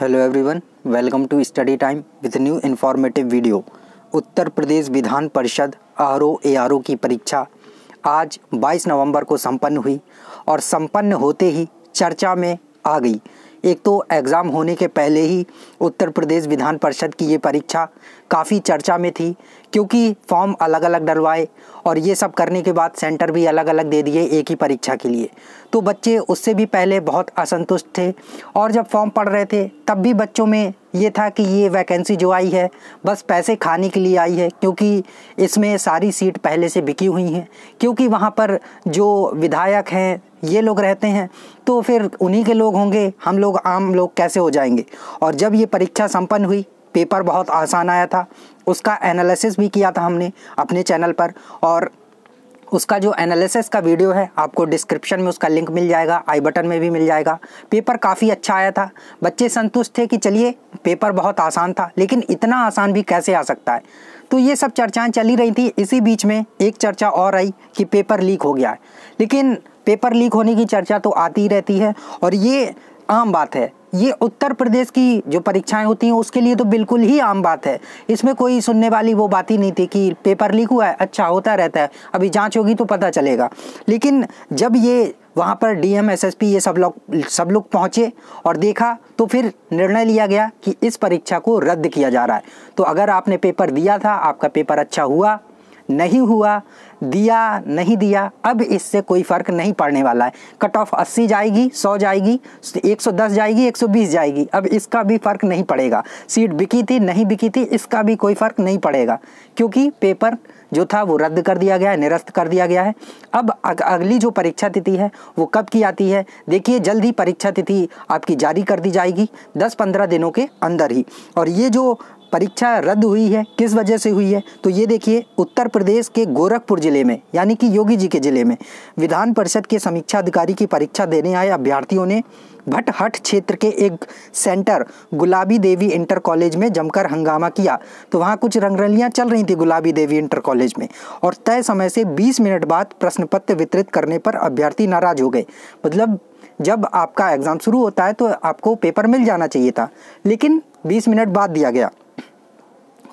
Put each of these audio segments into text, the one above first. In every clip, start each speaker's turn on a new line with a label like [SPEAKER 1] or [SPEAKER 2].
[SPEAKER 1] hello everyone welcome to study time with new informative video Uttar Pradesh Vidhan Parishad R O की परीक्षा आज 22 नवंबर को संपन्न हुई और संपन्न होते ही चर्चा में आ गई एक तो एग्ज़ाम होने के पहले ही उत्तर प्रदेश विधान परिषद की ये परीक्षा काफ़ी चर्चा में थी क्योंकि फॉर्म अलग अलग डलवाए और ये सब करने के बाद सेंटर भी अलग अलग दे दिए एक ही परीक्षा के लिए तो बच्चे उससे भी पहले बहुत असंतुष्ट थे और जब फॉर्म पढ़ रहे थे तब भी बच्चों में ये था कि ये वैकेंसी जो आई है बस पैसे खाने के लिए आई है क्योंकि इसमें सारी सीट पहले से बिकी हुई हैं क्योंकि वहाँ पर जो विधायक हैं ये लोग रहते हैं तो फिर उन्हीं के लोग होंगे हम लोग आम लोग कैसे हो जाएंगे और जब ये परीक्षा संपन्न हुई पेपर बहुत आसान आया था उसका एनालिसिस भी किया था हमने अपने चैनल पर और उसका जो एनालिसिस का वीडियो है आपको डिस्क्रिप्शन में उसका लिंक मिल जाएगा आई बटन में भी मिल जाएगा पेपर काफ़ी अच्छा आया था बच्चे संतुष्ट थे कि चलिए पेपर बहुत आसान था लेकिन इतना आसान भी कैसे आ सकता है तो ये सब चर्चाएं चली रही थी इसी बीच में एक चर्चा और आई कि पेपर लीक हो गया है लेकिन पेपर लीक होने की चर्चा तो आती रहती है और ये आम बात है ये उत्तर प्रदेश की जो परीक्षाएं होती हैं उसके लिए तो बिल्कुल ही आम बात है इसमें कोई सुनने वाली वो बात ही नहीं थी कि पेपर लीक हुआ है अच्छा होता रहता है अभी जांच होगी तो पता चलेगा लेकिन जब ये वहाँ पर एस पी ये सब लोग सब लोग पहुँचे और देखा तो फिर निर्णय लिया गया कि इस परीक्षा को रद्द किया जा रहा है तो अगर आपने पेपर दिया था आपका पेपर अच्छा हुआ नहीं हुआ दिया नहीं दिया अब इससे कोई फ़र्क नहीं पड़ने वाला है कट ऑफ 80 जाएगी 100 जाएगी 110 जाएगी 120 जाएगी अब इसका भी फ़र्क नहीं पड़ेगा सीट बिकी थी नहीं बिकी थी इसका भी कोई फ़र्क नहीं पड़ेगा क्योंकि पेपर जो था वो रद्द कर दिया गया है निरस्त कर दिया गया है अब अग, अगली जो परीक्षा तिथि है वो कब की आती है देखिए जल्द ही परीक्षा तिथि आपकी जारी कर दी जाएगी 10-15 दिनों के अंदर ही और ये जो परीक्षा रद्द हुई है किस वजह से हुई है तो ये देखिए उत्तर प्रदेश के गोरखपुर जिले में यानी कि योगी जी के जिले में विधान परिषद के समीक्षा अधिकारी की परीक्षा देने आए अभ्यर्थियों ने भटहट क्षेत्र के एक सेंटर गुलाबी देवी इंटर कॉलेज में जमकर हंगामा किया तो वहाँ कुछ रंगरलियाँ चल रही थी गुलाबी देवी इंटर कॉलेज में और तय समय से 20 मिनट बाद प्रश्न पत्र वितरित करने पर अभ्यर्थी नाराज हो गए मतलब जब आपका एग्ज़ाम शुरू होता है तो आपको पेपर मिल जाना चाहिए था लेकिन 20 मिनट बाद दिया गया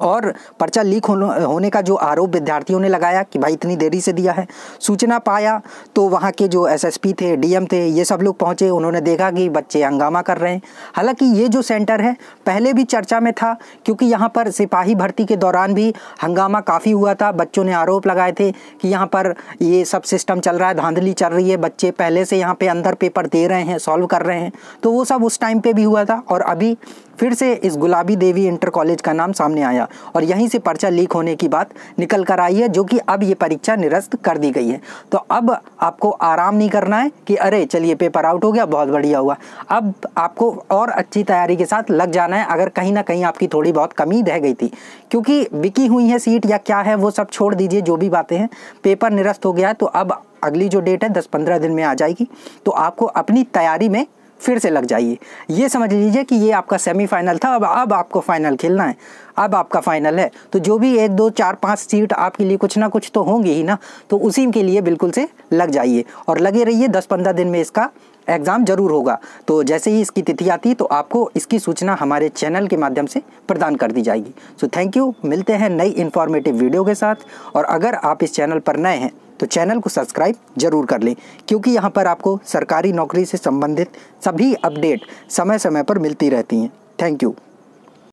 [SPEAKER 1] और पर्चा लीक होने का जो आरोप विद्यार्थियों ने लगाया कि भाई इतनी देरी से दिया है सूचना पाया तो वहाँ के जो एसएसपी थे डीएम थे ये सब लोग पहुँचे उन्होंने देखा कि बच्चे हंगामा कर रहे हैं हालांकि ये जो सेंटर है पहले भी चर्चा में था क्योंकि यहाँ पर सिपाही भर्ती के दौरान भी हंगामा काफ़ी हुआ था बच्चों ने आरोप लगाए थे कि यहाँ पर ये सब सिस्टम चल रहा है धांधली चल रही है बच्चे पहले से यहाँ पर पे अंदर पेपर दे रहे हैं सॉल्व कर रहे हैं तो वो सब उस टाइम पर भी हुआ था और अभी फिर से इस गुलाबी देवी इंटर कॉलेज का नाम सामने आया और यहीं से पर्चा लीक होने की बात निकल कर आई है जो कि अब ये परीक्षा निरस्त कर दी गई है तो अब आपको आराम नहीं करना है कि अरे चलिए पेपर आउट हो गया बहुत बढ़िया हुआ अब आपको और अच्छी तैयारी के साथ लग जाना है अगर कहीं ना कहीं आपकी थोड़ी बहुत कमी रह गई थी क्योंकि बिकी हुई है सीट या क्या है वो सब छोड़ दीजिए जो भी बातें हैं पेपर निरस्त हो गया है तो अब अगली जो डेट है दस पंद्रह दिन में आ जाएगी तो आपको अपनी तैयारी में फिर से लग जाइए ये समझ लीजिए कि ये आपका सेमीफाइनल था अब अब आपको फाइनल खेलना है अब आपका फाइनल है तो जो भी एक दो चार पाँच सीट आपके लिए कुछ ना कुछ तो होंगी ही ना तो उसी के लिए बिल्कुल से लग जाइए और लगे रहिए दस पंद्रह दिन में इसका एग्ज़ाम ज़रूर होगा तो जैसे ही इसकी तिथि आती है तो आपको इसकी सूचना हमारे चैनल के माध्यम से प्रदान कर दी जाएगी सो थैंक यू मिलते हैं नई इन्फॉर्मेटिव वीडियो के साथ और अगर आप इस चैनल पर नए हैं तो चैनल को सब्सक्राइब जरूर कर लें क्योंकि यहाँ पर आपको सरकारी नौकरी से संबंधित सभी अपडेट समय समय पर मिलती रहती हैं थैंक यू